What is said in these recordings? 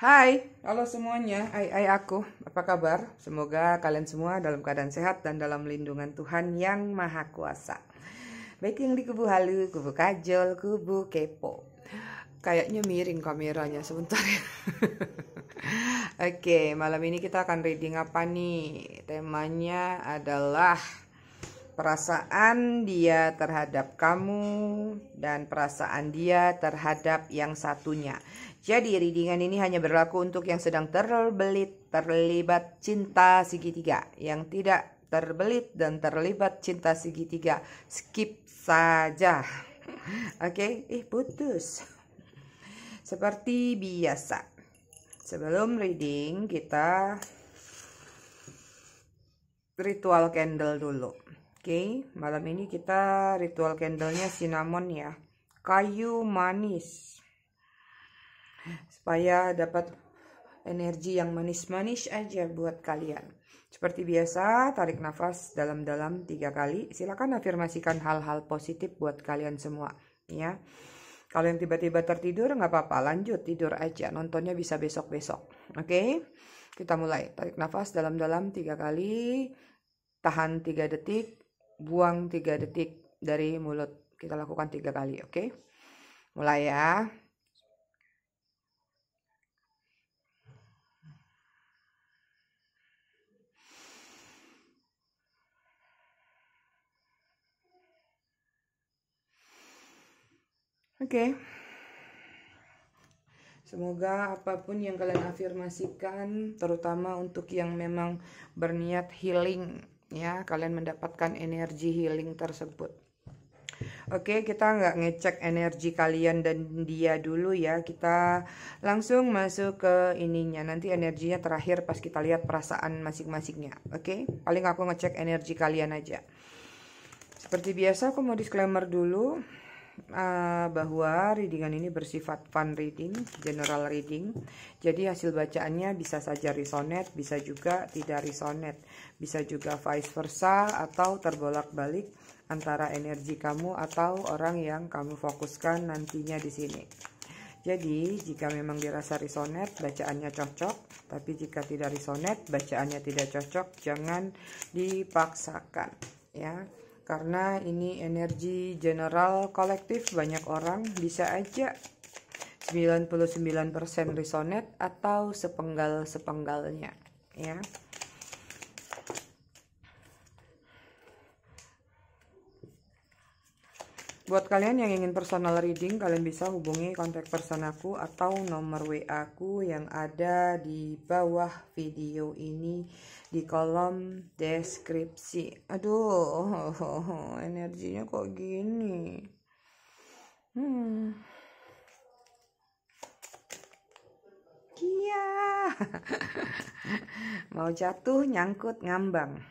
Hai, halo semuanya, ai ai aku, apa kabar? Semoga kalian semua dalam keadaan sehat dan dalam lindungan Tuhan yang maha kuasa. Baik yang di kubu halu, kubu kajol, kubu kepo. Kayaknya miring kameranya sebentar ya. Oke, malam ini kita akan reading apa nih? Temanya adalah perasaan dia terhadap kamu dan perasaan dia terhadap yang satunya. Jadi readingan ini hanya berlaku untuk yang sedang terbelit terlibat cinta segitiga, yang tidak terbelit dan terlibat cinta segitiga skip saja. Oke, okay? eh putus. Seperti biasa. Sebelum reading kita ritual candle dulu. Oke, malam ini kita ritual candlenya cinnamon ya. Kayu manis. Supaya dapat energi yang manis-manis aja buat kalian. Seperti biasa, tarik nafas dalam-dalam tiga kali. Silakan afirmasikan hal-hal positif buat kalian semua ya. Kalau yang tiba-tiba tertidur nggak apa-apa, lanjut tidur aja. Nontonnya bisa besok-besok. Oke. Okay? Kita mulai. Tarik nafas dalam-dalam tiga kali. Tahan tiga detik buang tiga detik dari mulut. Kita lakukan tiga kali, oke? Okay? Mulai ya. Oke. Okay. Semoga apapun yang kalian afirmasikan, terutama untuk yang memang berniat healing ya kalian mendapatkan energi healing tersebut Oke, kita nggak ngecek energi kalian dan dia dulu ya. Kita langsung masuk ke ininya. Nanti energinya terakhir pas kita lihat perasaan masing-masingnya. Oke, paling aku ngecek energi kalian aja. Seperti biasa, aku mau disclaimer dulu. Eh, bahwa readingan ini bersifat fun reading, general reading. Jadi hasil bacaannya bisa saja resonate, bisa juga tidak resonate, bisa juga vice versa atau terbolak-balik antara energi kamu atau orang yang kamu fokuskan nantinya di sini. Jadi, jika memang dirasa risonet, bacaannya cocok, tapi jika tidak risonet, bacaannya tidak cocok, jangan dipaksakan, ya karena ini energi general kolektif banyak orang bisa aja 99% resonate atau sepenggal-sepenggalnya ya. Buat kalian yang ingin personal reading, kalian bisa hubungi kontak person aku atau nomor WA aku yang ada di bawah video ini di kolom deskripsi. Aduh, energinya kok gini. Hmm. Iya. Mau jatuh, nyangkut, ngambang.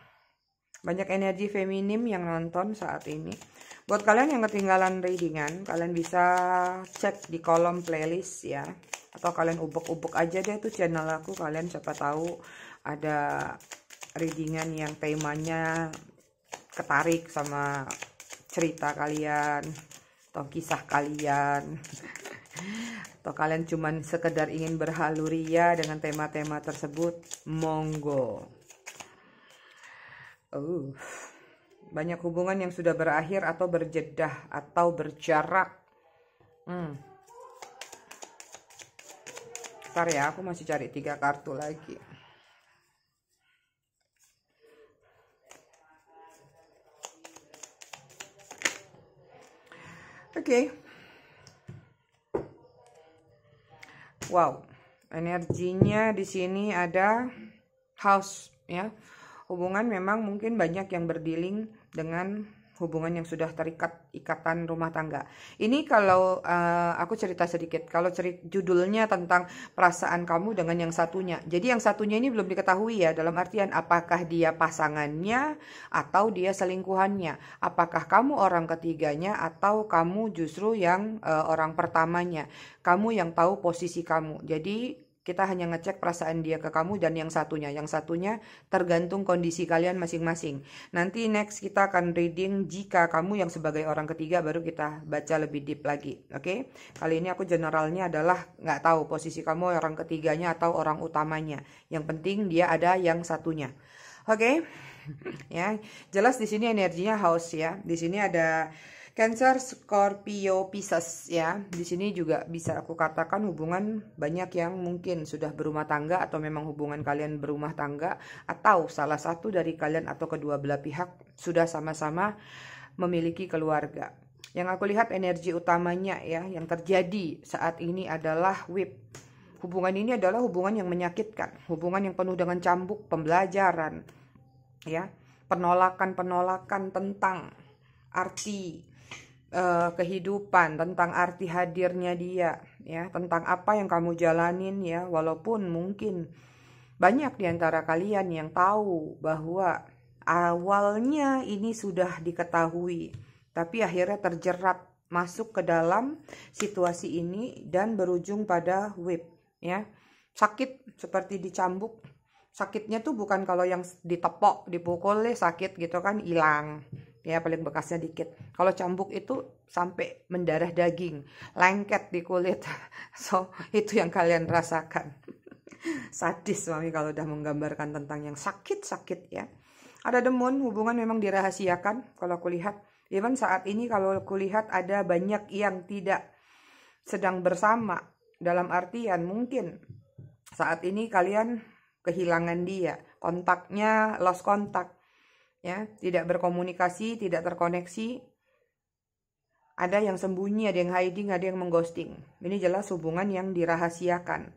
Banyak energi feminim yang nonton saat ini Buat kalian yang ketinggalan readingan, kalian bisa cek di kolom playlist ya. Atau kalian ubek-ubek aja deh tuh channel aku. Kalian siapa tahu ada readingan yang temanya ketarik sama cerita kalian atau kisah kalian atau kalian cuman sekedar ingin berhaluria dengan tema-tema tersebut monggo uh banyak hubungan yang sudah berakhir atau berjedah atau berjarak. Hmm. Ntar ya, aku masih cari tiga kartu lagi. Oke. Okay. Wow. Energinya di sini ada house ya. Hubungan memang mungkin banyak yang berdiling dengan hubungan yang sudah terikat ikatan rumah tangga. Ini kalau uh, aku cerita sedikit, kalau cerit judulnya tentang perasaan kamu dengan yang satunya. Jadi yang satunya ini belum diketahui ya, dalam artian apakah dia pasangannya atau dia selingkuhannya, apakah kamu orang ketiganya atau kamu justru yang uh, orang pertamanya. Kamu yang tahu posisi kamu. Jadi kita hanya ngecek perasaan dia ke kamu dan yang satunya yang satunya tergantung kondisi kalian masing-masing nanti next kita akan reading jika kamu yang sebagai orang ketiga baru kita baca lebih deep lagi oke okay? kali ini aku generalnya adalah nggak tahu posisi kamu orang ketiganya atau orang utamanya yang penting dia ada yang satunya oke okay? ya jelas di sini energinya house ya di sini ada Cancer, Scorpio, Pisces ya. Di sini juga bisa aku katakan hubungan banyak yang mungkin sudah berumah tangga atau memang hubungan kalian berumah tangga atau salah satu dari kalian atau kedua belah pihak sudah sama-sama memiliki keluarga. Yang aku lihat energi utamanya ya yang terjadi saat ini adalah whip. Hubungan ini adalah hubungan yang menyakitkan, hubungan yang penuh dengan cambuk, pembelajaran, ya, penolakan-penolakan tentang arti uh, kehidupan, tentang arti hadirnya dia, ya, tentang apa yang kamu jalanin ya, walaupun mungkin banyak di antara kalian yang tahu bahwa awalnya ini sudah diketahui, tapi akhirnya terjerat masuk ke dalam situasi ini dan berujung pada whip, ya. Sakit seperti dicambuk. Sakitnya tuh bukan kalau yang ditepok, dipukul, sakit gitu kan hilang ya paling bekasnya dikit. Kalau cambuk itu sampai mendarah daging, lengket di kulit. So, itu yang kalian rasakan. Sadis suami kalau udah menggambarkan tentang yang sakit-sakit ya. Ada demun, hubungan memang dirahasiakan kalau kulihat, lihat. Even saat ini kalau kulihat ada banyak yang tidak sedang bersama. Dalam artian mungkin saat ini kalian kehilangan dia, kontaknya lost kontak ya tidak berkomunikasi tidak terkoneksi ada yang sembunyi ada yang hiding ada yang mengghosting ini jelas hubungan yang dirahasiakan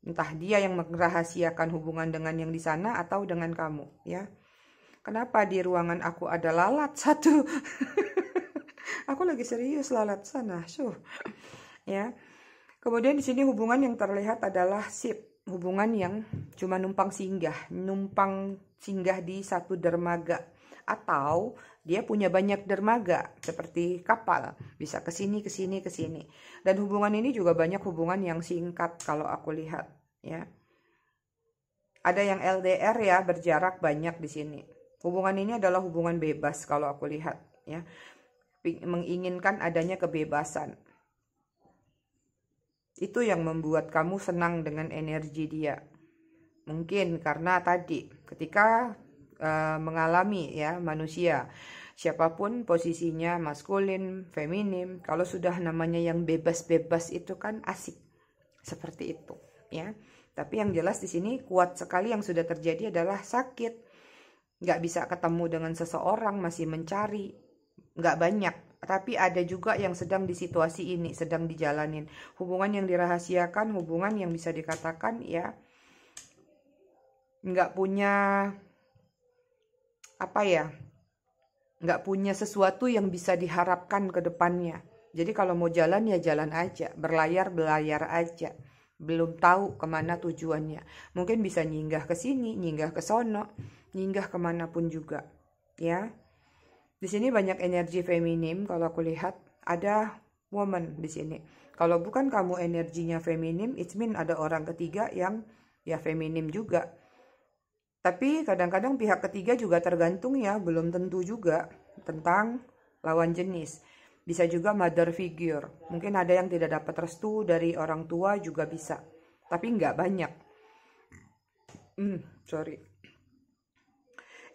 entah dia yang merahasiakan hubungan dengan yang di sana atau dengan kamu ya kenapa di ruangan aku ada lalat satu aku lagi serius lalat sana syuh ya kemudian di sini hubungan yang terlihat adalah sip hubungan yang cuma numpang singgah, numpang singgah di satu dermaga atau dia punya banyak dermaga seperti kapal, bisa ke sini, ke sini, ke sini. Dan hubungan ini juga banyak hubungan yang singkat kalau aku lihat, ya. Ada yang LDR ya, berjarak banyak di sini. Hubungan ini adalah hubungan bebas kalau aku lihat, ya. Menginginkan adanya kebebasan itu yang membuat kamu senang dengan energi dia. Mungkin karena tadi ketika uh, mengalami ya manusia siapapun posisinya maskulin, feminim, kalau sudah namanya yang bebas-bebas itu kan asik. Seperti itu, ya. Tapi yang jelas di sini kuat sekali yang sudah terjadi adalah sakit. Nggak bisa ketemu dengan seseorang, masih mencari. Nggak banyak tapi ada juga yang sedang di situasi ini, sedang dijalanin. Hubungan yang dirahasiakan, hubungan yang bisa dikatakan ya nggak punya apa ya nggak punya sesuatu yang bisa diharapkan ke depannya. Jadi kalau mau jalan ya jalan aja, berlayar belayar aja. Belum tahu kemana tujuannya. Mungkin bisa nyinggah ke sini, nyinggah ke sono, nyinggah kemanapun juga. Ya, di sini banyak energi feminim kalau aku lihat ada woman di sini. Kalau bukan kamu energinya feminim, it mean ada orang ketiga yang ya feminim juga. Tapi kadang-kadang pihak ketiga juga tergantung ya, belum tentu juga tentang lawan jenis. Bisa juga mother figure. Mungkin ada yang tidak dapat restu dari orang tua juga bisa. Tapi nggak banyak. Hmm, sorry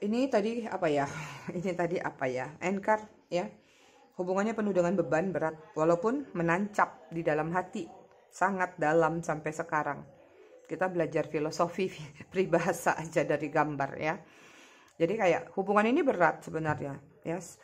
ini tadi apa ya ini tadi apa ya enkar ya hubungannya penuh dengan beban berat walaupun menancap di dalam hati sangat dalam sampai sekarang kita belajar filosofi peribahasa aja dari gambar ya jadi kayak hubungan ini berat sebenarnya yes.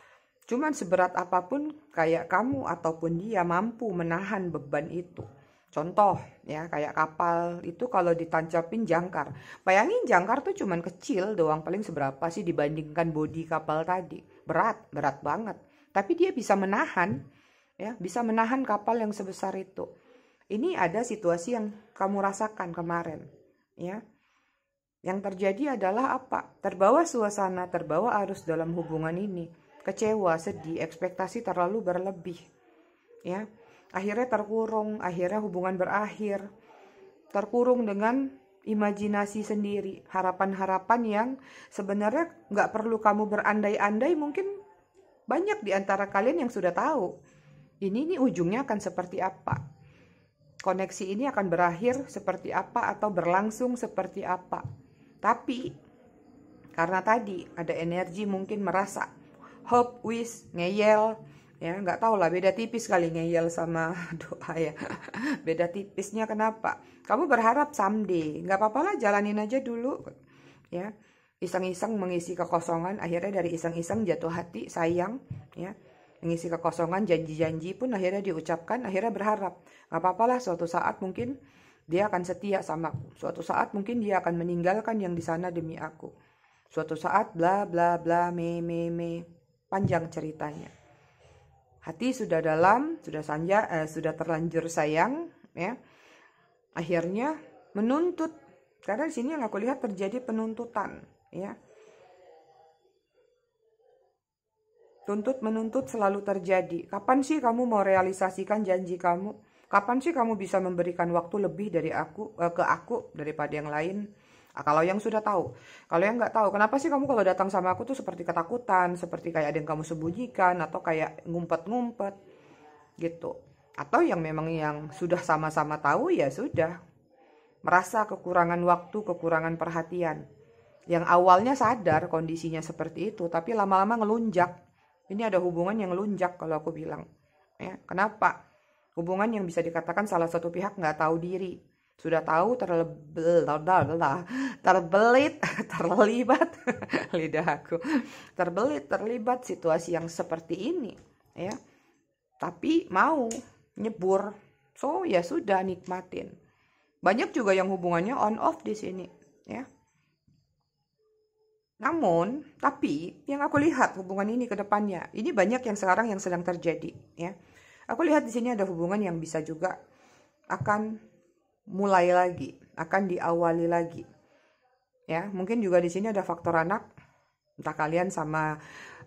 cuman seberat apapun kayak kamu ataupun dia mampu menahan beban itu Contoh ya kayak kapal itu kalau ditancapin jangkar. Bayangin jangkar tuh cuman kecil doang paling seberapa sih dibandingkan bodi kapal tadi. Berat, berat banget. Tapi dia bisa menahan ya, bisa menahan kapal yang sebesar itu. Ini ada situasi yang kamu rasakan kemarin ya. Yang terjadi adalah apa? Terbawa suasana, terbawa arus dalam hubungan ini. Kecewa, sedih, ekspektasi terlalu berlebih. Ya, akhirnya terkurung, akhirnya hubungan berakhir. Terkurung dengan imajinasi sendiri, harapan-harapan yang sebenarnya nggak perlu kamu berandai-andai mungkin banyak di antara kalian yang sudah tahu. Ini ini ujungnya akan seperti apa. Koneksi ini akan berakhir seperti apa atau berlangsung seperti apa. Tapi karena tadi ada energi mungkin merasa hope, wish, ngeyel, ya nggak tahu lah beda tipis kali ngeyel sama doa ya beda tipisnya kenapa kamu berharap someday nggak apa-apa lah jalanin aja dulu ya iseng-iseng mengisi kekosongan akhirnya dari iseng-iseng jatuh hati sayang ya mengisi kekosongan janji-janji pun akhirnya diucapkan akhirnya berharap nggak apa-apalah suatu saat mungkin dia akan setia sama aku suatu saat mungkin dia akan meninggalkan yang di sana demi aku suatu saat bla bla bla me me me panjang ceritanya hati sudah dalam, sudah sanja, eh, sudah terlanjur sayang, ya. Akhirnya menuntut. Karena di sini yang aku lihat terjadi penuntutan, ya. Tuntut menuntut selalu terjadi. Kapan sih kamu mau realisasikan janji kamu? Kapan sih kamu bisa memberikan waktu lebih dari aku eh, ke aku daripada yang lain? Ah, kalau yang sudah tahu, kalau yang nggak tahu, kenapa sih kamu kalau datang sama aku tuh seperti ketakutan, seperti kayak ada yang kamu sembunyikan atau kayak ngumpet-ngumpet gitu. Atau yang memang yang sudah sama-sama tahu ya sudah merasa kekurangan waktu, kekurangan perhatian. Yang awalnya sadar kondisinya seperti itu, tapi lama-lama ngelunjak. Ini ada hubungan yang ngelunjak kalau aku bilang. Ya, kenapa? Hubungan yang bisa dikatakan salah satu pihak nggak tahu diri, sudah tahu terbel, terbelit, terlibat lidah aku, terbelit, terlibat situasi yang seperti ini, ya. Tapi mau nyebur, so ya sudah nikmatin. Banyak juga yang hubungannya on off di sini, ya. Namun, tapi yang aku lihat hubungan ini ke depannya, ini banyak yang sekarang yang sedang terjadi, ya. Aku lihat di sini ada hubungan yang bisa juga akan mulai lagi, akan diawali lagi. Ya, mungkin juga di sini ada faktor anak. Entah kalian sama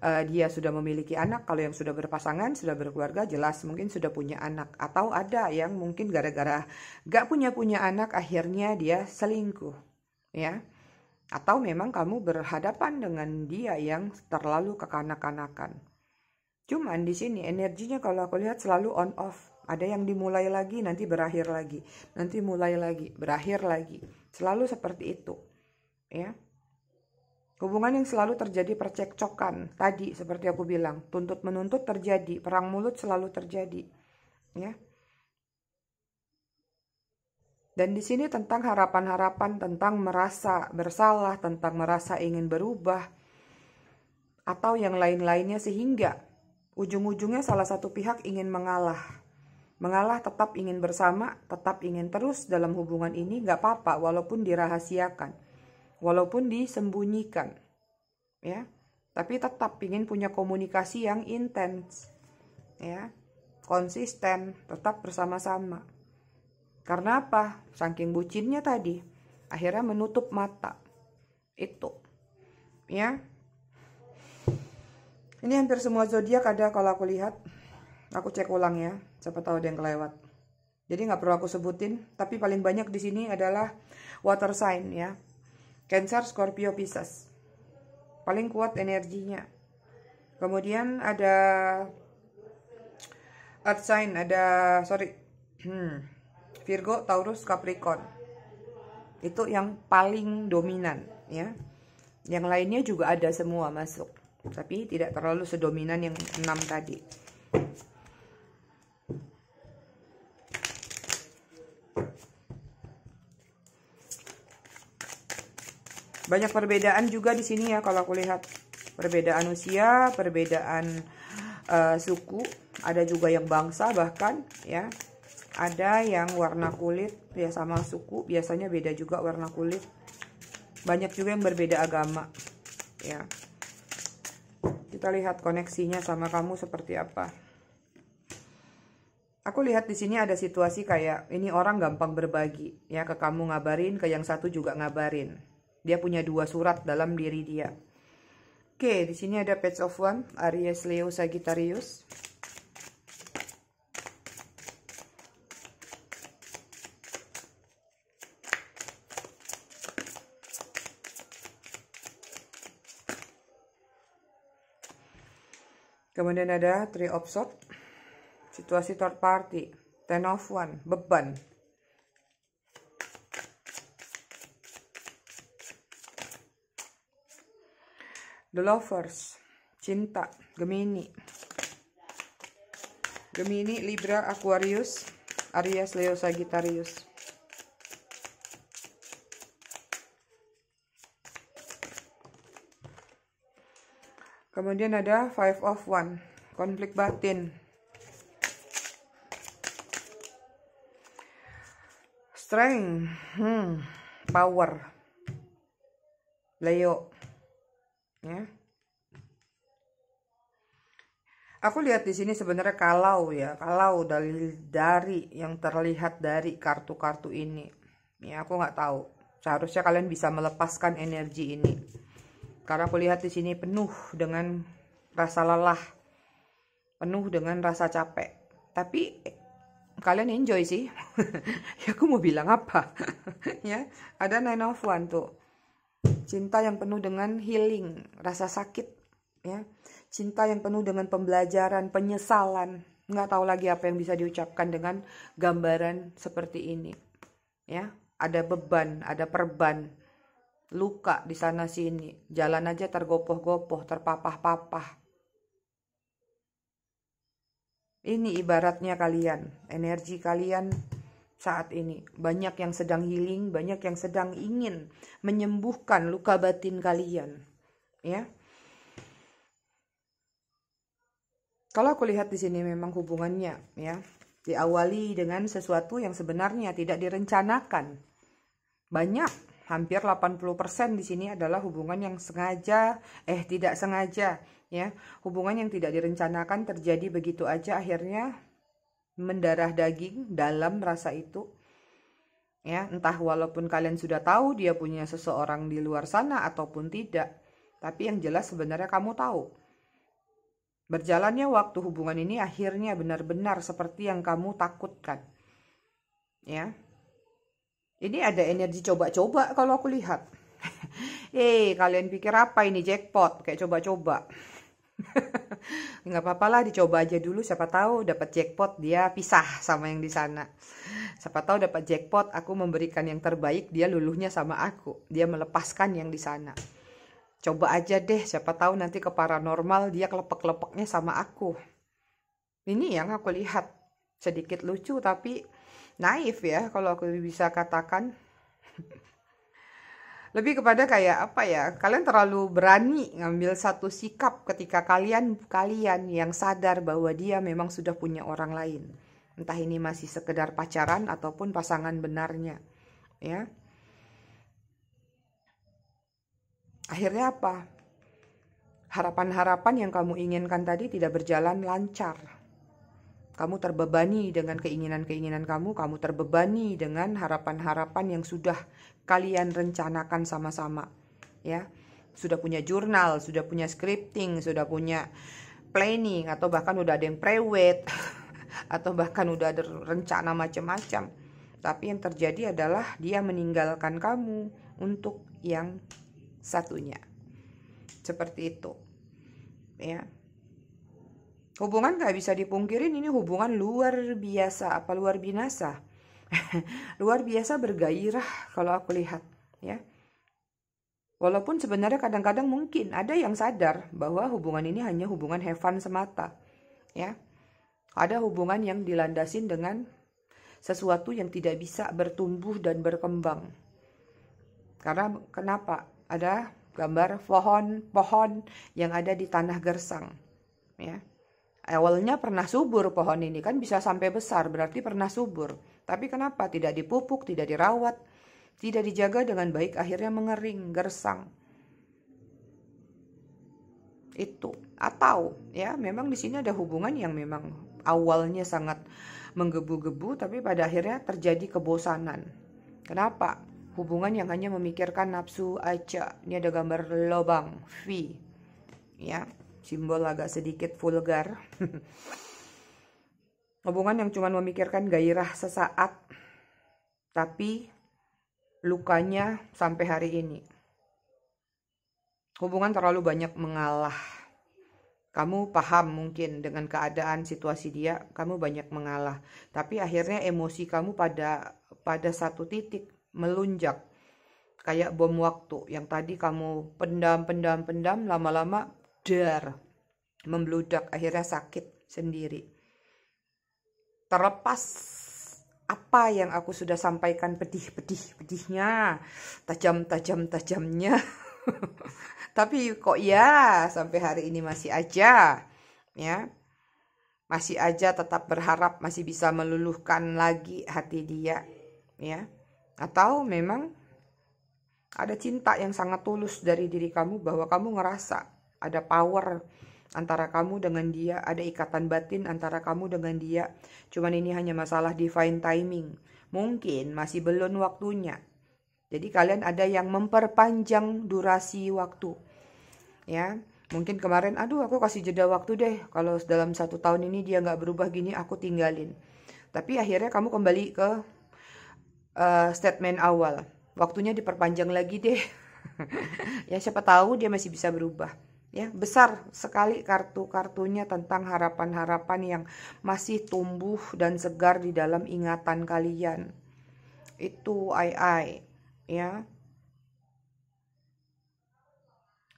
uh, dia sudah memiliki anak, kalau yang sudah berpasangan, sudah berkeluarga, jelas mungkin sudah punya anak. Atau ada yang mungkin gara-gara gak punya-punya anak, akhirnya dia selingkuh. Ya, atau memang kamu berhadapan dengan dia yang terlalu kekanak-kanakan. Cuman di sini energinya kalau aku lihat selalu on off ada yang dimulai lagi nanti berakhir lagi nanti mulai lagi berakhir lagi selalu seperti itu ya Hubungan yang selalu terjadi percekcokan tadi seperti aku bilang, tuntut menuntut terjadi, perang mulut selalu terjadi, ya. Dan di sini tentang harapan-harapan, tentang merasa bersalah, tentang merasa ingin berubah, atau yang lain-lainnya sehingga ujung-ujungnya salah satu pihak ingin mengalah. Mengalah tetap ingin bersama, tetap ingin terus dalam hubungan ini gak apa-apa walaupun dirahasiakan, walaupun disembunyikan, ya. Tapi tetap ingin punya komunikasi yang intens, ya, konsisten, tetap bersama-sama. Karena apa? Saking bucinnya tadi, akhirnya menutup mata. Itu, ya. Ini hampir semua zodiak ada kalau aku lihat. Aku cek ulang ya. Siapa tahu ada yang kelewat. Jadi nggak perlu aku sebutin, tapi paling banyak di sini adalah water sign ya. Cancer, Scorpio, Pisces. Paling kuat energinya. Kemudian ada earth sign, ada sorry, Virgo, Taurus, Capricorn. Itu yang paling dominan ya. Yang lainnya juga ada semua masuk, tapi tidak terlalu sedominan yang enam tadi. banyak perbedaan juga di sini ya kalau aku lihat perbedaan usia perbedaan uh, suku ada juga yang bangsa bahkan ya ada yang warna kulit ya sama suku biasanya beda juga warna kulit banyak juga yang berbeda agama ya kita lihat koneksinya sama kamu seperti apa aku lihat di sini ada situasi kayak ini orang gampang berbagi ya ke kamu ngabarin ke yang satu juga ngabarin dia punya dua surat dalam diri dia. Oke, di sini ada Page of One, Aries, Leo, Sagittarius. Kemudian ada Three of Swords, situasi third party, Ten of One, beban, The Lovers, Cinta, Gemini. Gemini, Libra, Aquarius, Aries, Leo, Sagittarius. Kemudian ada Five of One, konflik batin. Strength, hmm, power. Leo, ya aku lihat di sini sebenarnya kalau ya kalau dari dari yang terlihat dari kartu-kartu ini ya aku nggak tahu seharusnya kalian bisa melepaskan energi ini karena aku lihat di sini penuh dengan rasa lelah penuh dengan rasa capek tapi kalian enjoy sih ya aku mau bilang apa ya ada nine of one tuh cinta yang penuh dengan healing, rasa sakit, ya, cinta yang penuh dengan pembelajaran, penyesalan, nggak tahu lagi apa yang bisa diucapkan dengan gambaran seperti ini, ya, ada beban, ada perban, luka di sana sini, jalan aja tergopoh-gopoh, terpapah-papah. Ini ibaratnya kalian, energi kalian saat ini. Banyak yang sedang healing, banyak yang sedang ingin menyembuhkan luka batin kalian. Ya. Kalau aku lihat di sini memang hubungannya ya diawali dengan sesuatu yang sebenarnya tidak direncanakan. Banyak, hampir 80% di sini adalah hubungan yang sengaja eh tidak sengaja ya. Hubungan yang tidak direncanakan terjadi begitu aja akhirnya mendarah daging dalam rasa itu ya entah walaupun kalian sudah tahu dia punya seseorang di luar sana ataupun tidak tapi yang jelas sebenarnya kamu tahu berjalannya waktu hubungan ini akhirnya benar-benar seperti yang kamu takutkan ya ini ada energi coba-coba kalau aku lihat eh hey, kalian pikir apa ini jackpot kayak coba-coba nggak apa-apa lah dicoba aja dulu siapa tahu dapat jackpot dia pisah sama yang di sana siapa tahu dapat jackpot aku memberikan yang terbaik dia luluhnya sama aku dia melepaskan yang di sana coba aja deh siapa tahu nanti ke paranormal dia kelepek-kelepeknya sama aku ini yang aku lihat sedikit lucu tapi naif ya kalau aku bisa katakan lebih kepada kayak apa ya kalian terlalu berani ngambil satu sikap ketika kalian kalian yang sadar bahwa dia memang sudah punya orang lain entah ini masih sekedar pacaran ataupun pasangan benarnya ya akhirnya apa harapan-harapan yang kamu inginkan tadi tidak berjalan lancar kamu terbebani dengan keinginan-keinginan kamu, kamu terbebani dengan harapan-harapan yang sudah kalian rencanakan sama-sama. Ya, sudah punya jurnal, sudah punya scripting, sudah punya planning atau bahkan udah ada yang prewed atau bahkan udah ada rencana macam-macam. Tapi yang terjadi adalah dia meninggalkan kamu untuk yang satunya. Seperti itu. Ya. Hubungan gak bisa dipungkirin ini hubungan luar biasa apa luar binasa. luar biasa bergairah kalau aku lihat ya. Walaupun sebenarnya kadang-kadang mungkin ada yang sadar bahwa hubungan ini hanya hubungan heaven semata. Ya. Ada hubungan yang dilandasin dengan sesuatu yang tidak bisa bertumbuh dan berkembang. Karena kenapa? Ada gambar pohon-pohon yang ada di tanah gersang, ya awalnya pernah subur pohon ini kan bisa sampai besar berarti pernah subur tapi kenapa tidak dipupuk tidak dirawat tidak dijaga dengan baik akhirnya mengering gersang itu atau ya memang di sini ada hubungan yang memang awalnya sangat menggebu-gebu tapi pada akhirnya terjadi kebosanan kenapa hubungan yang hanya memikirkan nafsu aja ini ada gambar lobang V ya simbol agak sedikit vulgar hubungan yang cuma memikirkan gairah sesaat tapi lukanya sampai hari ini hubungan terlalu banyak mengalah kamu paham mungkin dengan keadaan situasi dia kamu banyak mengalah tapi akhirnya emosi kamu pada pada satu titik melunjak kayak bom waktu yang tadi kamu pendam pendam pendam lama-lama dar membludak akhirnya sakit sendiri terlepas apa yang aku sudah sampaikan pedih-pedih pedihnya tajam-tajam tajamnya tapi kok ya sampai hari ini masih aja ya masih aja tetap berharap masih bisa meluluhkan lagi hati dia ya atau memang ada cinta yang sangat tulus dari diri kamu bahwa kamu ngerasa ada power antara kamu dengan dia, ada ikatan batin antara kamu dengan dia. Cuman ini hanya masalah divine timing. Mungkin masih belum waktunya. Jadi kalian ada yang memperpanjang durasi waktu. Ya, mungkin kemarin, aduh aku kasih jeda waktu deh. Kalau dalam satu tahun ini dia nggak berubah gini, aku tinggalin. Tapi akhirnya kamu kembali ke uh, statement awal. Waktunya diperpanjang lagi deh. ya siapa tahu dia masih bisa berubah ya besar sekali kartu-kartunya tentang harapan-harapan yang masih tumbuh dan segar di dalam ingatan kalian itu ai ai ya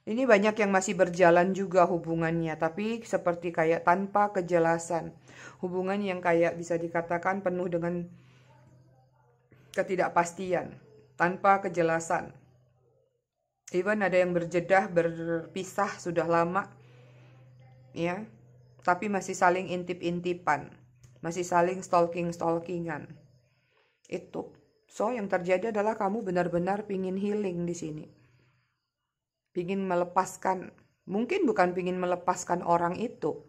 ini banyak yang masih berjalan juga hubungannya, tapi seperti kayak tanpa kejelasan. Hubungan yang kayak bisa dikatakan penuh dengan ketidakpastian, tanpa kejelasan even ada yang berjedah berpisah sudah lama ya tapi masih saling intip-intipan masih saling stalking-stalkingan itu so yang terjadi adalah kamu benar-benar pingin healing di sini pingin melepaskan mungkin bukan pingin melepaskan orang itu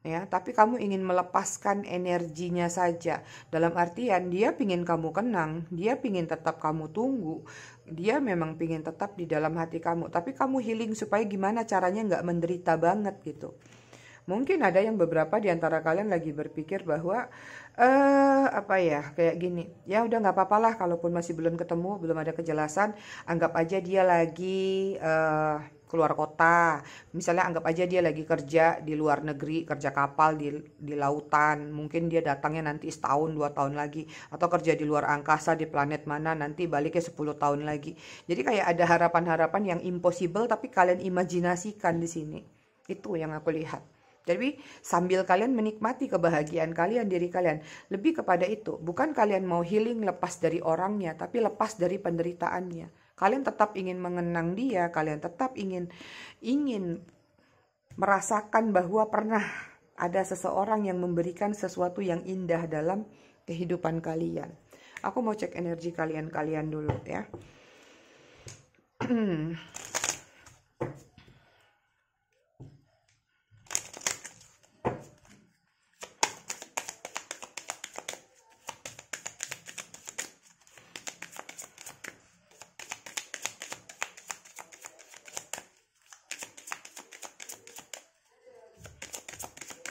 ya tapi kamu ingin melepaskan energinya saja dalam artian dia pingin kamu kenang dia pingin tetap kamu tunggu dia memang pingin tetap di dalam hati kamu tapi kamu healing supaya gimana caranya nggak menderita banget gitu mungkin ada yang beberapa di antara kalian lagi berpikir bahwa eh apa ya kayak gini ya udah nggak apa-apalah kalaupun masih belum ketemu belum ada kejelasan anggap aja dia lagi eh keluar kota misalnya anggap aja dia lagi kerja di luar negeri kerja kapal di, di lautan mungkin dia datangnya nanti setahun dua tahun lagi atau kerja di luar angkasa di planet mana nanti baliknya 10 tahun lagi jadi kayak ada harapan-harapan yang impossible tapi kalian imajinasikan di sini itu yang aku lihat jadi sambil kalian menikmati kebahagiaan kalian diri kalian, lebih kepada itu, bukan kalian mau healing lepas dari orangnya, tapi lepas dari penderitaannya. Kalian tetap ingin mengenang dia, kalian tetap ingin ingin merasakan bahwa pernah ada seseorang yang memberikan sesuatu yang indah dalam kehidupan kalian. Aku mau cek energi kalian-kalian dulu ya.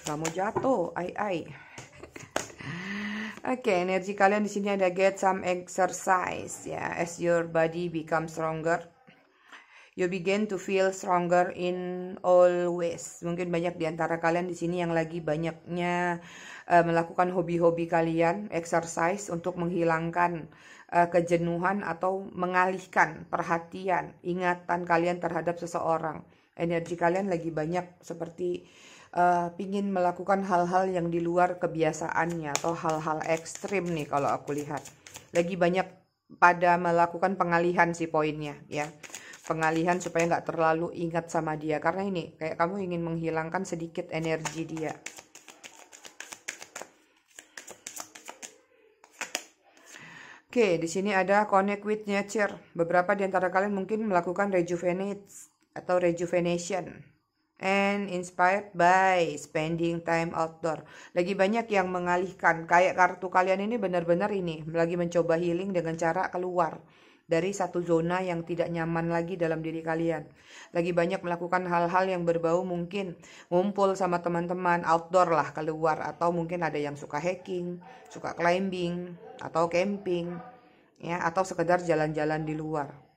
kamu jatuh ai ai Oke, okay, energi kalian di sini ada get some exercise ya. Yeah. As your body becomes stronger, you begin to feel stronger in all ways. Mungkin banyak di antara kalian di sini yang lagi banyaknya uh, melakukan hobi-hobi kalian, exercise untuk menghilangkan uh, kejenuhan atau mengalihkan perhatian, ingatan kalian terhadap seseorang. Energi kalian lagi banyak seperti uh, pingin melakukan hal-hal yang di luar kebiasaannya atau hal-hal ekstrim nih kalau aku lihat lagi banyak pada melakukan pengalihan si poinnya ya pengalihan supaya nggak terlalu ingat sama dia karena ini kayak kamu ingin menghilangkan sedikit energi dia Oke, di sini ada connect with nature. Beberapa di antara kalian mungkin melakukan rejuvenate atau rejuvenation and inspired by spending time outdoor. Lagi banyak yang mengalihkan. Kayak kartu kalian ini benar-benar ini lagi mencoba healing dengan cara keluar dari satu zona yang tidak nyaman lagi dalam diri kalian. Lagi banyak melakukan hal-hal yang berbau mungkin ngumpul sama teman-teman outdoor lah keluar atau mungkin ada yang suka hiking, suka climbing atau camping ya atau sekedar jalan-jalan di luar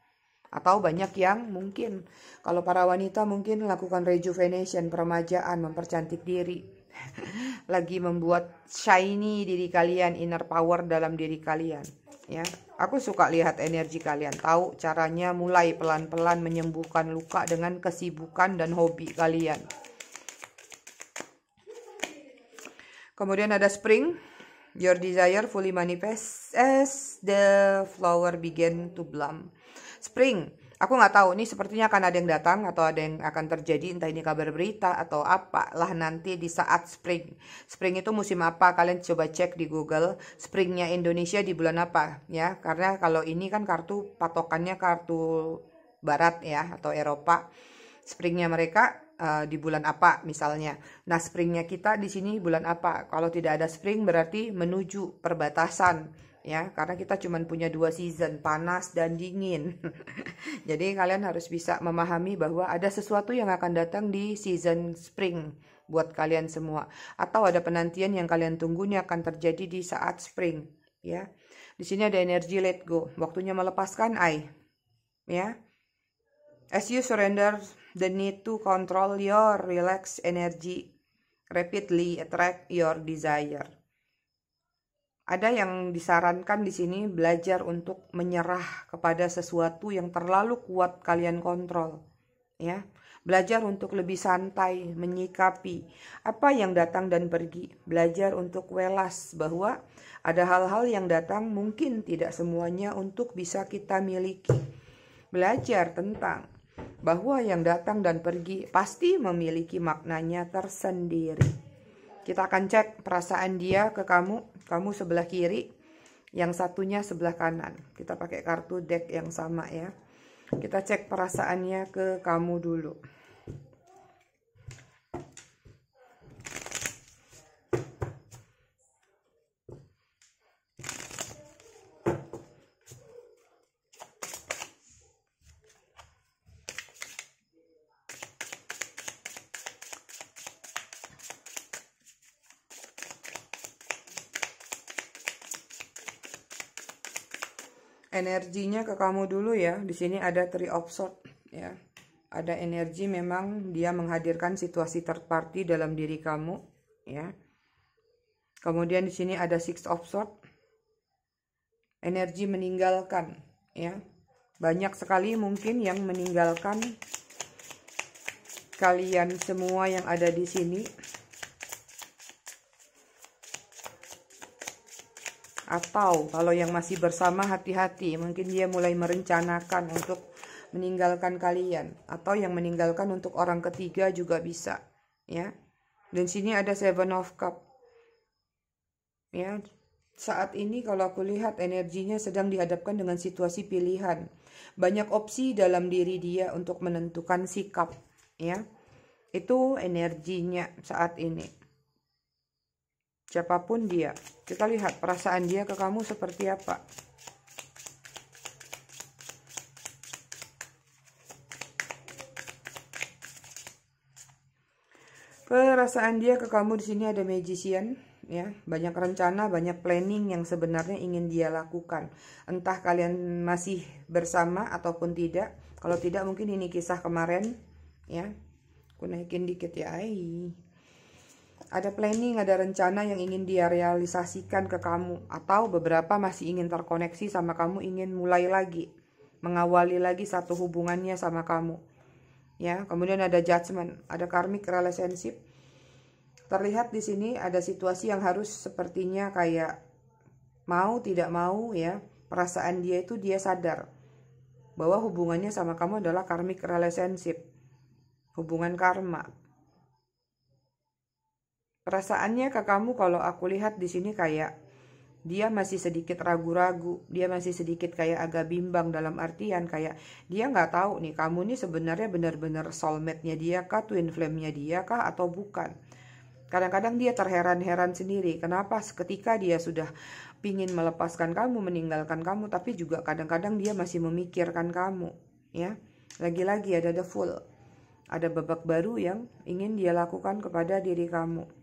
atau banyak yang mungkin kalau para wanita mungkin lakukan rejuvenation peremajaan mempercantik diri lagi membuat shiny diri kalian inner power dalam diri kalian ya aku suka lihat energi kalian tahu caranya mulai pelan-pelan menyembuhkan luka dengan kesibukan dan hobi kalian kemudian ada spring your desire fully manifests as the flower begin to bloom spring aku nggak tahu nih sepertinya akan ada yang datang atau ada yang akan terjadi entah ini kabar berita atau apa lah nanti di saat spring spring itu musim apa kalian coba cek di Google springnya Indonesia di bulan apa ya karena kalau ini kan kartu patokannya kartu Barat ya atau Eropa springnya mereka uh, di bulan apa misalnya nah springnya kita di sini bulan apa kalau tidak ada spring berarti menuju perbatasan ya karena kita cuma punya dua season panas dan dingin jadi kalian harus bisa memahami bahwa ada sesuatu yang akan datang di season spring buat kalian semua atau ada penantian yang kalian tunggunya akan terjadi di saat spring ya di sini ada energi let go waktunya melepaskan I ya as you surrender the need to control your relax energy rapidly attract your desire ada yang disarankan di sini belajar untuk menyerah kepada sesuatu yang terlalu kuat kalian kontrol ya belajar untuk lebih santai menyikapi apa yang datang dan pergi belajar untuk welas bahwa ada hal-hal yang datang mungkin tidak semuanya untuk bisa kita miliki belajar tentang bahwa yang datang dan pergi pasti memiliki maknanya tersendiri kita akan cek perasaan dia ke kamu. Kamu sebelah kiri, yang satunya sebelah kanan. Kita pakai kartu deck yang sama ya. Kita cek perasaannya ke kamu dulu. energinya ke kamu dulu ya. Di sini ada Three of Swords ya. Ada energi memang dia menghadirkan situasi third party dalam diri kamu ya. Kemudian di sini ada Six of Swords. Energi meninggalkan ya. Banyak sekali mungkin yang meninggalkan kalian semua yang ada di sini Atau kalau yang masih bersama hati-hati, mungkin dia mulai merencanakan untuk meninggalkan kalian atau yang meninggalkan untuk orang ketiga juga bisa, ya. Dan sini ada Seven of Cup. Ya, saat ini kalau aku lihat energinya sedang dihadapkan dengan situasi pilihan. Banyak opsi dalam diri dia untuk menentukan sikap, ya. Itu energinya saat ini siapapun dia. Kita lihat perasaan dia ke kamu seperti apa. Perasaan dia ke kamu di sini ada magician ya, banyak rencana, banyak planning yang sebenarnya ingin dia lakukan. Entah kalian masih bersama ataupun tidak. Kalau tidak mungkin ini kisah kemarin ya. Aku naikin dikit ya, ai ada planning, ada rencana yang ingin dia realisasikan ke kamu, atau beberapa masih ingin terkoneksi sama kamu, ingin mulai lagi, mengawali lagi satu hubungannya sama kamu. Ya, kemudian ada judgment, ada karmic relationship. Terlihat di sini ada situasi yang harus sepertinya kayak mau tidak mau ya, perasaan dia itu dia sadar bahwa hubungannya sama kamu adalah karmic relationship. Hubungan karma, Perasaannya ke kamu kalau aku lihat di sini kayak dia masih sedikit ragu-ragu, dia masih sedikit kayak agak bimbang dalam artian kayak dia nggak tahu nih kamu nih sebenarnya benar-benar soulmate-nya dia kah, twin flame-nya dia kah atau bukan. Kadang-kadang dia terheran-heran sendiri kenapa ketika dia sudah pingin melepaskan kamu, meninggalkan kamu tapi juga kadang-kadang dia masih memikirkan kamu, ya. Lagi-lagi ada the full. Ada babak baru yang ingin dia lakukan kepada diri kamu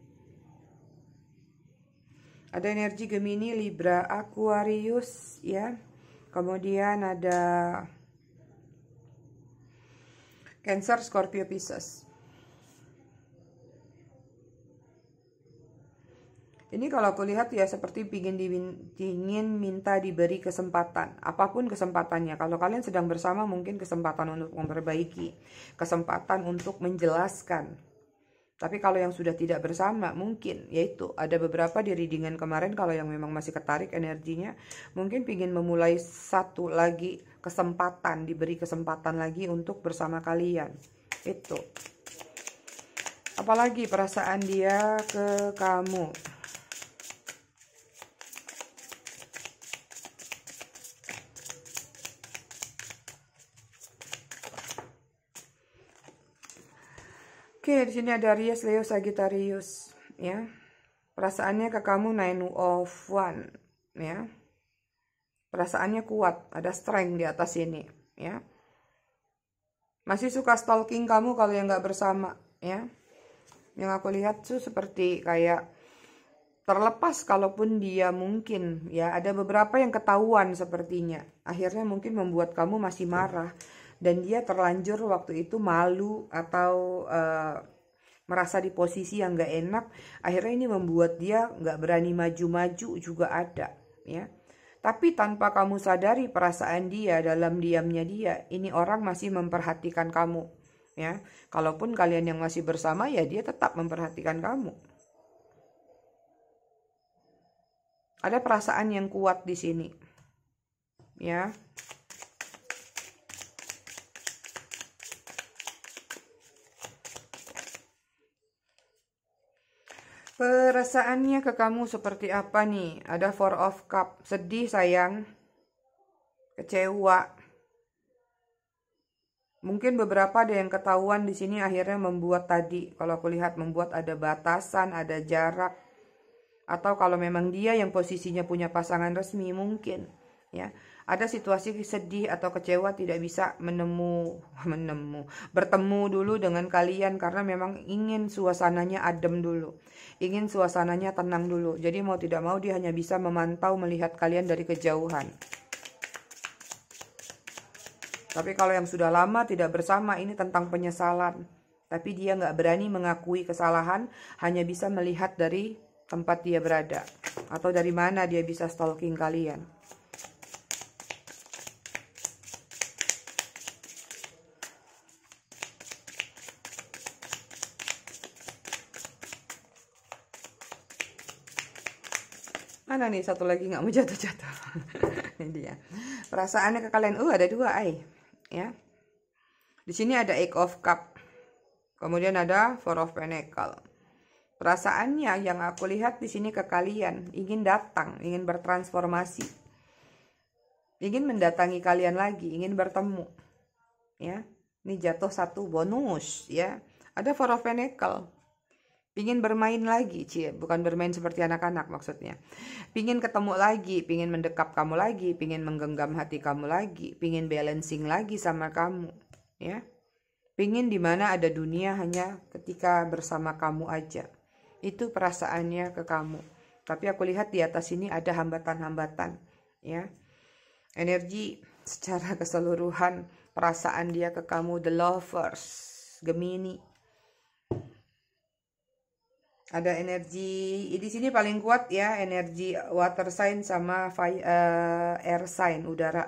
ada energi Gemini, Libra, Aquarius ya. Kemudian ada Cancer, Scorpio, Pisces. Ini kalau aku lihat ya seperti ingin, di, ingin minta diberi kesempatan, apapun kesempatannya. Kalau kalian sedang bersama mungkin kesempatan untuk memperbaiki, kesempatan untuk menjelaskan, tapi kalau yang sudah tidak bersama, mungkin, yaitu ada beberapa di readingan kemarin kalau yang memang masih ketarik energinya, mungkin ingin memulai satu lagi kesempatan, diberi kesempatan lagi untuk bersama kalian. Itu. Apalagi perasaan dia ke kamu. Iya, di sini ada Aries, Leo, Sagittarius, ya. Perasaannya ke kamu nine of oh one, ya. Perasaannya kuat, ada strength di atas ini, ya. Masih suka stalking kamu kalau yang nggak bersama, ya. Yang aku lihat tuh seperti kayak terlepas kalaupun dia mungkin ya ada beberapa yang ketahuan sepertinya akhirnya mungkin membuat kamu masih marah dan dia terlanjur waktu itu malu atau uh, merasa di posisi yang gak enak akhirnya ini membuat dia gak berani maju-maju juga ada ya tapi tanpa kamu sadari perasaan dia dalam diamnya dia ini orang masih memperhatikan kamu ya kalaupun kalian yang masih bersama ya dia tetap memperhatikan kamu ada perasaan yang kuat di sini ya Perasaannya ke kamu seperti apa nih? Ada four of cup. Sedih sayang. Kecewa. Mungkin beberapa ada yang ketahuan di sini akhirnya membuat tadi. Kalau aku lihat membuat ada batasan, ada jarak. Atau kalau memang dia yang posisinya punya pasangan resmi mungkin. Ya ada situasi sedih atau kecewa tidak bisa menemu menemu bertemu dulu dengan kalian karena memang ingin suasananya adem dulu ingin suasananya tenang dulu jadi mau tidak mau dia hanya bisa memantau melihat kalian dari kejauhan tapi kalau yang sudah lama tidak bersama ini tentang penyesalan tapi dia nggak berani mengakui kesalahan hanya bisa melihat dari tempat dia berada atau dari mana dia bisa stalking kalian Mana nih satu lagi nggak mau jatuh-jatuh. ini dia. Perasaannya ke kalian. Uh, ada dua ai. Ya. Di sini ada eight of cup. Kemudian ada four of pentacle. Perasaannya yang aku lihat di sini ke kalian ingin datang, ingin bertransformasi. Ingin mendatangi kalian lagi, ingin bertemu. Ya. Ini jatuh satu bonus ya. Ada four of pentacle Pingin bermain lagi, Cie. Bukan bermain seperti anak-anak maksudnya. Pingin ketemu lagi, pingin mendekap kamu lagi, pingin menggenggam hati kamu lagi, pingin balancing lagi sama kamu. Ya. Pingin dimana ada dunia hanya ketika bersama kamu aja. Itu perasaannya ke kamu. Tapi aku lihat di atas ini ada hambatan-hambatan. Ya. Energi secara keseluruhan perasaan dia ke kamu the lovers Gemini ada energi di sini paling kuat ya energi uh, water sign sama fire, uh, air sign udara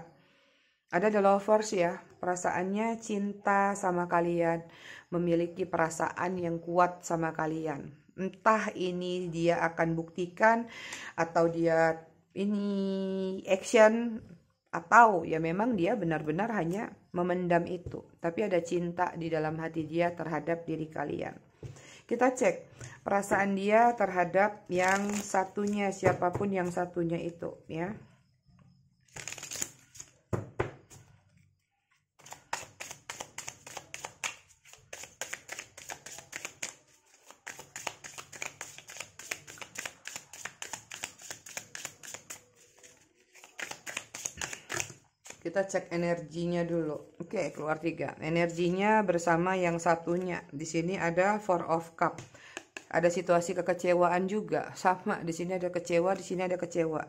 ada the lovers ya perasaannya cinta sama kalian memiliki perasaan yang kuat sama kalian entah ini dia akan buktikan atau dia ini action atau ya memang dia benar-benar hanya memendam itu tapi ada cinta di dalam hati dia terhadap diri kalian kita cek perasaan dia terhadap yang satunya siapapun yang satunya itu ya. kita cek energinya dulu oke okay, keluar tiga energinya bersama yang satunya di sini ada four of cup ada situasi kekecewaan juga sama di sini ada kecewa di sini ada kecewa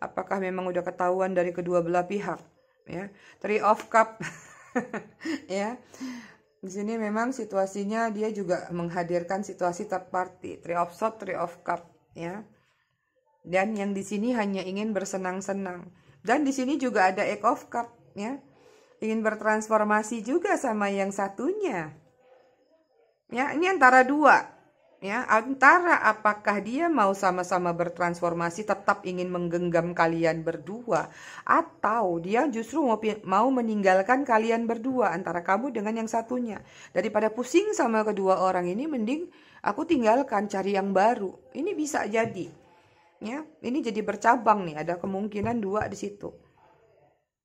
apakah memang udah ketahuan dari kedua belah pihak ya three of cup ya di sini memang situasinya dia juga menghadirkan situasi third party three of swords three of cup ya dan yang di sini hanya ingin bersenang-senang dan di sini juga ada egg of cup ya. Ingin bertransformasi juga sama yang satunya. Ya, ini antara dua. Ya, antara apakah dia mau sama-sama bertransformasi tetap ingin menggenggam kalian berdua atau dia justru mau, mau meninggalkan kalian berdua antara kamu dengan yang satunya. Daripada pusing sama kedua orang ini mending aku tinggalkan cari yang baru. Ini bisa jadi. Ya, ini jadi bercabang nih, ada kemungkinan dua di situ.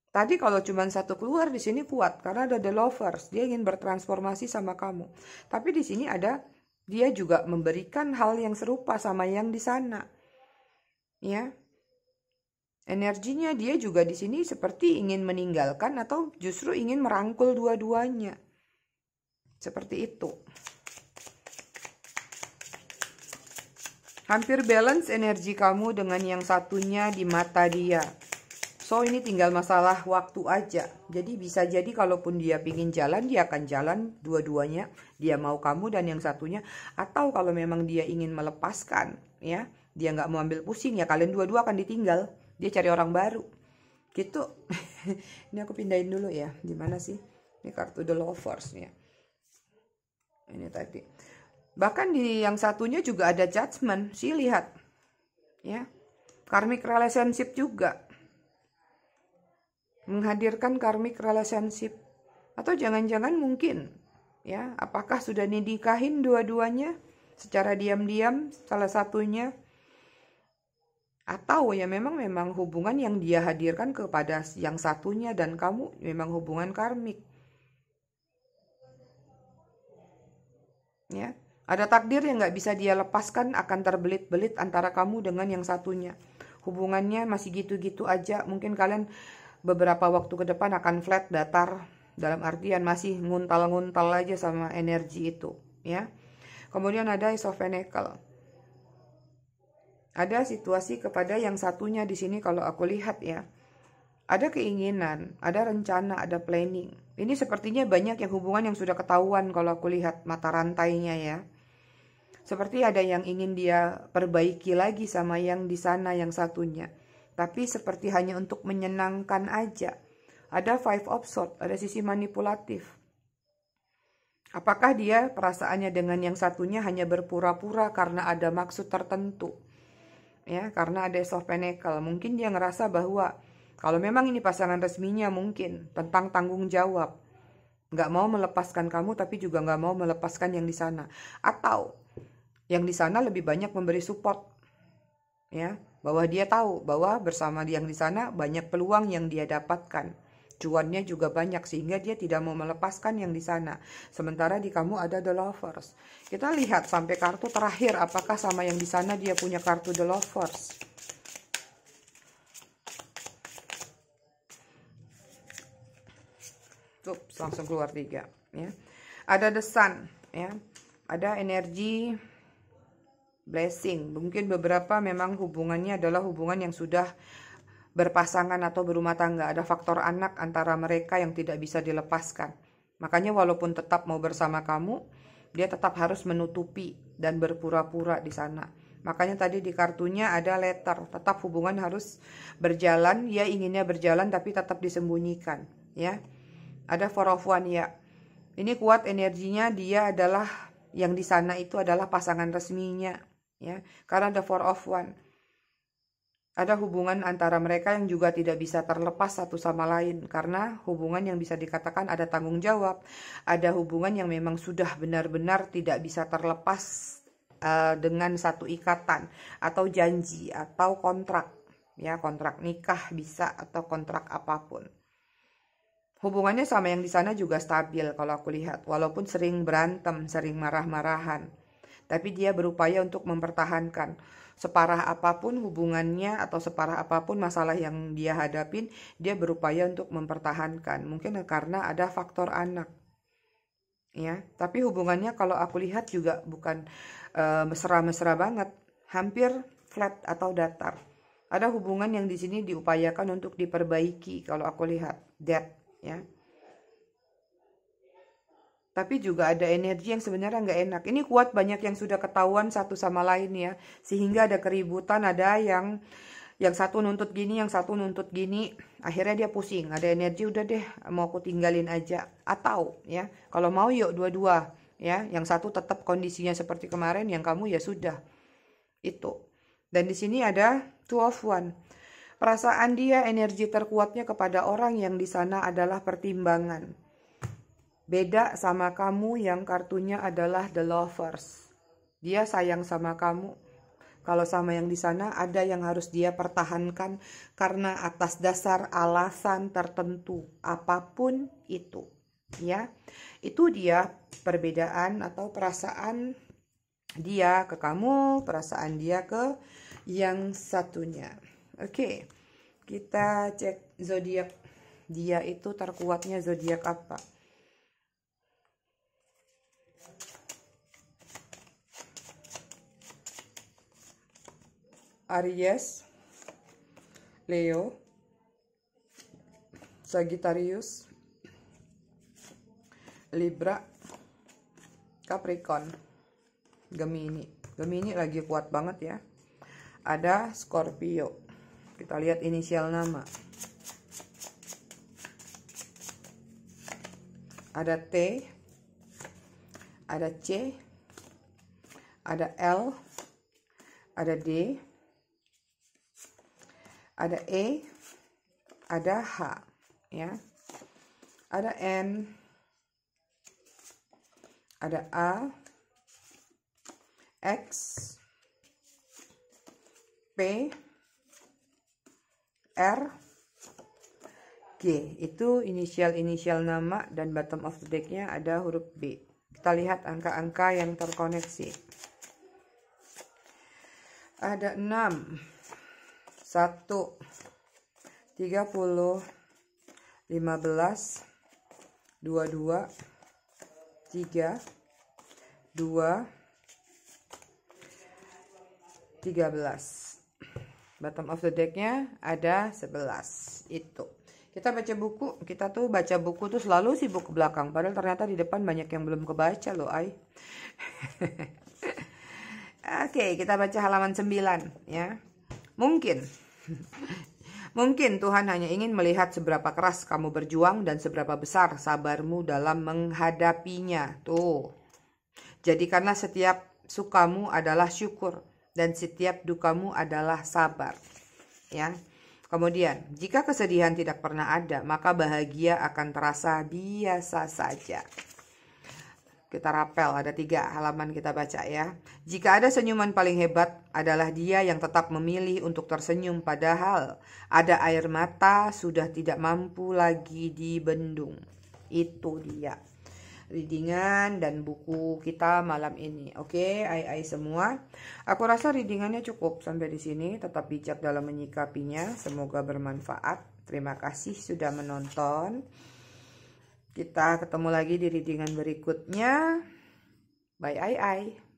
Tadi kalau cuma satu keluar di sini kuat karena ada the lovers, dia ingin bertransformasi sama kamu. Tapi di sini ada dia juga memberikan hal yang serupa sama yang di sana. Ya. Energinya dia juga di sini seperti ingin meninggalkan atau justru ingin merangkul dua-duanya. Seperti itu. Hampir balance energi kamu dengan yang satunya di mata dia. So ini tinggal masalah waktu aja. Jadi bisa jadi kalaupun dia pingin jalan, dia akan jalan dua-duanya. Dia mau kamu dan yang satunya. Atau kalau memang dia ingin melepaskan, ya dia nggak mau ambil pusing ya kalian dua-dua akan ditinggal. Dia cari orang baru. Gitu. ini aku pindahin dulu ya. Gimana sih? Ini kartu The Lovers ya. Ini tadi. Bahkan di yang satunya juga ada judgment, sih lihat. Ya. Karmic relationship juga. Menghadirkan karmic relationship. Atau jangan-jangan mungkin ya, apakah sudah nikahin dua-duanya secara diam-diam salah satunya atau ya memang memang hubungan yang dia hadirkan kepada yang satunya dan kamu memang hubungan karmik. Ya, ada takdir yang nggak bisa dia lepaskan akan terbelit-belit antara kamu dengan yang satunya. Hubungannya masih gitu-gitu aja. Mungkin kalian beberapa waktu ke depan akan flat datar. Dalam artian masih nguntal-nguntal aja sama energi itu. ya. Kemudian ada isofenekel. Ada situasi kepada yang satunya di sini kalau aku lihat ya. Ada keinginan, ada rencana, ada planning. Ini sepertinya banyak yang hubungan yang sudah ketahuan kalau aku lihat mata rantainya ya seperti ada yang ingin dia perbaiki lagi sama yang di sana yang satunya. Tapi seperti hanya untuk menyenangkan aja. Ada five of sword, ada sisi manipulatif. Apakah dia perasaannya dengan yang satunya hanya berpura-pura karena ada maksud tertentu? Ya, karena ada soft pentacle, mungkin dia ngerasa bahwa kalau memang ini pasangan resminya mungkin tentang tanggung jawab. Nggak mau melepaskan kamu tapi juga nggak mau melepaskan yang di sana. Atau yang di sana lebih banyak memberi support ya bahwa dia tahu bahwa bersama yang di sana banyak peluang yang dia dapatkan cuannya juga banyak sehingga dia tidak mau melepaskan yang di sana sementara di kamu ada the lovers kita lihat sampai kartu terakhir apakah sama yang di sana dia punya kartu the lovers Tuh, langsung keluar tiga ya ada the sun ya ada energi blessing. Mungkin beberapa memang hubungannya adalah hubungan yang sudah berpasangan atau berumah tangga. Ada faktor anak antara mereka yang tidak bisa dilepaskan. Makanya walaupun tetap mau bersama kamu, dia tetap harus menutupi dan berpura-pura di sana. Makanya tadi di kartunya ada letter, tetap hubungan harus berjalan, ya inginnya berjalan tapi tetap disembunyikan, ya. Ada four of one ya. Ini kuat energinya dia adalah yang di sana itu adalah pasangan resminya ya karena ada four of one ada hubungan antara mereka yang juga tidak bisa terlepas satu sama lain karena hubungan yang bisa dikatakan ada tanggung jawab ada hubungan yang memang sudah benar-benar tidak bisa terlepas uh, dengan satu ikatan atau janji atau kontrak ya kontrak nikah bisa atau kontrak apapun hubungannya sama yang di sana juga stabil kalau aku lihat walaupun sering berantem sering marah-marahan tapi dia berupaya untuk mempertahankan separah apapun hubungannya atau separah apapun masalah yang dia hadapin, dia berupaya untuk mempertahankan. Mungkin karena ada faktor anak. Ya, tapi hubungannya kalau aku lihat juga bukan eh, mesra-mesra uh, banget, hampir flat atau datar. Ada hubungan yang di sini diupayakan untuk diperbaiki kalau aku lihat that ya tapi juga ada energi yang sebenarnya nggak enak. Ini kuat banyak yang sudah ketahuan satu sama lain ya, sehingga ada keributan, ada yang yang satu nuntut gini, yang satu nuntut gini, akhirnya dia pusing, ada energi udah deh mau aku tinggalin aja atau ya kalau mau yuk dua-dua ya, yang satu tetap kondisinya seperti kemarin, yang kamu ya sudah itu. Dan di sini ada two of one. Perasaan dia energi terkuatnya kepada orang yang di sana adalah pertimbangan Beda sama kamu yang kartunya adalah The Lovers. Dia sayang sama kamu. Kalau sama yang di sana ada yang harus dia pertahankan karena atas dasar alasan tertentu apapun itu. Ya. Itu dia perbedaan atau perasaan dia ke kamu, perasaan dia ke yang satunya. Oke. Okay. Kita cek zodiak dia itu terkuatnya zodiak apa? Aries, Leo, Sagittarius, Libra, Capricorn, Gemini. Gemini lagi kuat banget ya. Ada Scorpio. Kita lihat inisial nama. Ada T, ada C, ada L, ada D, ada E, ada H, ya. Ada N, ada A, X, P, R, G. Itu inisial-inisial nama dan bottom of the deck-nya ada huruf B. Kita lihat angka-angka yang terkoneksi. Ada 6, satu tiga puluh lima belas dua dua tiga dua tiga belas bottom of the decknya ada 11 itu kita baca buku kita tuh baca buku tuh selalu sibuk ke belakang padahal ternyata di depan banyak yang belum kebaca loh ay oke okay, kita baca halaman 9 ya mungkin Mungkin Tuhan hanya ingin melihat seberapa keras kamu berjuang dan seberapa besar sabarmu dalam menghadapinya. Tuh. karena setiap sukamu adalah syukur dan setiap dukamu adalah sabar. Ya. Kemudian, jika kesedihan tidak pernah ada, maka bahagia akan terasa biasa saja kita rapel, ada tiga halaman kita baca ya. Jika ada senyuman paling hebat adalah dia yang tetap memilih untuk tersenyum padahal ada air mata sudah tidak mampu lagi dibendung. Itu dia readingan dan buku kita malam ini. Oke, okay, ai semua. Aku rasa readingannya cukup sampai di sini. Tetap bijak dalam menyikapinya. Semoga bermanfaat. Terima kasih sudah menonton. Kita ketemu lagi di readingan berikutnya. Bye, ai, ai.